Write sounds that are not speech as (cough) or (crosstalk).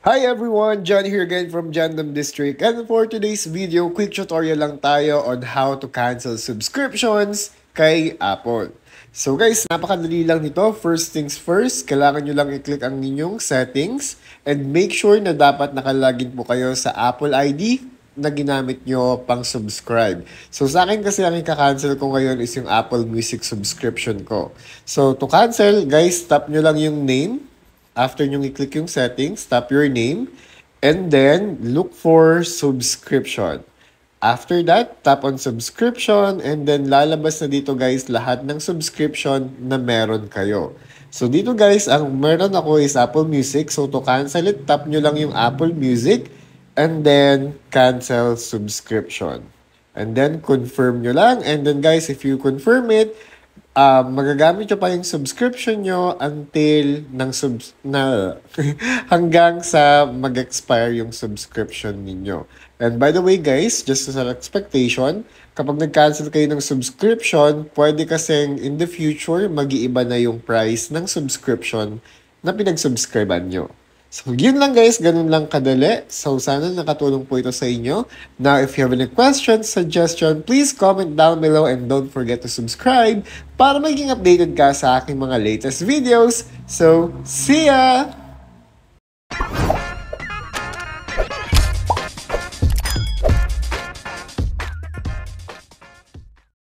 Hi everyone! John here again from Jandom District and for today's video, quick tutorial lang tayo on how to cancel subscriptions kay Apple. So guys, napakadali lang nito. First things first, kailangan nyo lang i-click ang inyong settings and make sure na dapat nakalagin po kayo sa Apple ID na ginamit nyo pang subscribe. So sa akin kasi ang ika-cancel ko ngayon is yung Apple Music subscription ko. So to cancel, guys, tap nyo lang yung name After nyo i-click yung settings, tap your name, and then look for subscription. After that, tap on subscription and then lalabas na dito guys lahat ng subscription na meron kayo. So dito guys, ang meron ako is Apple Music. So to cancel it, tap nyo lang yung Apple Music and then cancel subscription. And then confirm nyo lang. And then guys, if you confirm it, uh, magagamit nyo pa yung subscription nyo until ng sub na (laughs) hanggang sa mag-expire yung subscription ninyo. And by the way guys, just as an expectation, kapag nag-cancel kayo ng subscription, pwede kasing in the future, mag-iiba na yung price ng subscription na pinagsubscribean nyo. So, yun lang guys, ganun lang kadali. So, sana nakatulong po ito sa inyo. Now, if you have any questions, suggestion, please comment down below and don't forget to subscribe para maging updated ka sa aking mga latest videos. So, see ya!